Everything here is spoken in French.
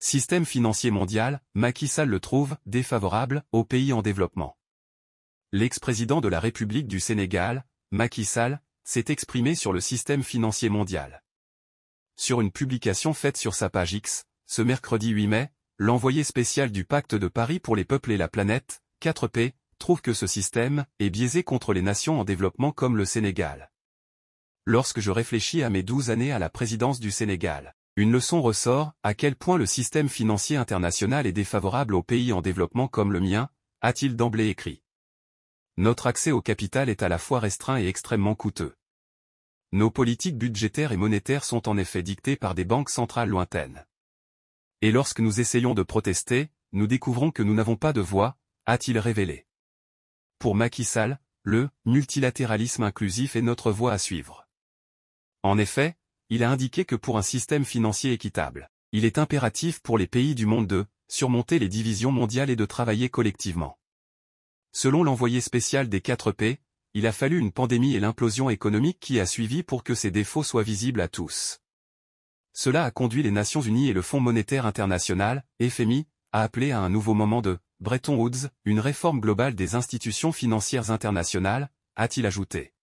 Système financier mondial, Macky Sall le trouve défavorable aux pays en développement. L'ex-président de la République du Sénégal, Macky Sall, s'est exprimé sur le système financier mondial. Sur une publication faite sur sa page X, ce mercredi 8 mai, l'envoyé spécial du Pacte de Paris pour les peuples et la planète, 4P, trouve que ce système est biaisé contre les nations en développement comme le Sénégal. Lorsque je réfléchis à mes douze années à la présidence du Sénégal, une leçon ressort, à quel point le système financier international est défavorable aux pays en développement comme le mien, a-t-il d'emblée écrit. Notre accès au capital est à la fois restreint et extrêmement coûteux. Nos politiques budgétaires et monétaires sont en effet dictées par des banques centrales lointaines. Et lorsque nous essayons de protester, nous découvrons que nous n'avons pas de voix, a-t-il révélé. Pour Macky Sall, le multilatéralisme inclusif est notre voie à suivre. En effet, il a indiqué que pour un système financier équitable, il est impératif pour les pays du monde de surmonter les divisions mondiales et de travailler collectivement. Selon l'envoyé spécial des 4 P, il a fallu une pandémie et l'implosion économique qui a suivi pour que ces défauts soient visibles à tous. Cela a conduit les Nations Unies et le Fonds monétaire international, FMI, à appeler à un nouveau moment de Bretton Woods, une réforme globale des institutions financières internationales, a-t-il ajouté.